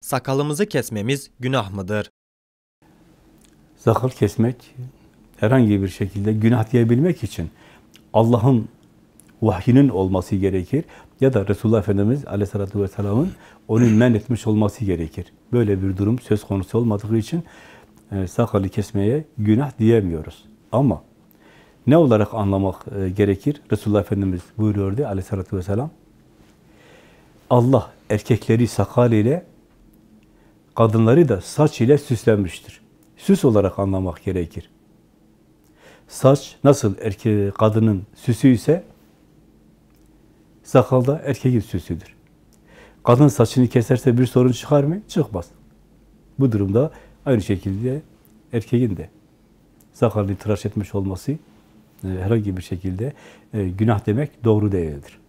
Sakalımızı kesmemiz günah mıdır? Sakal kesmek herhangi bir şekilde günah diyebilmek için Allah'ın vahyinin olması gerekir ya da Resulullah Efendimiz Aleyhisselatü vesselamın onu men etmiş olması gerekir. Böyle bir durum söz konusu olmadığı için e, sakalı kesmeye günah diyemiyoruz. Ama ne olarak anlamak e, gerekir? Resulullah Efendimiz buyuruyordu Aleyhisselatü vesselam Allah erkekleri sakal ile kadınları da saç ile süslenmiştir. Süs olarak anlamak gerekir. Saç nasıl erke kadının süsü ise sakal da erkeğin süsüdür. Kadın saçını keserse bir sorun çıkar mı? Çıkmaz. Bu durumda aynı şekilde erkeğin de sakalını tıraş etmiş olması e, herhangi bir şekilde e, günah demek doğru değildir.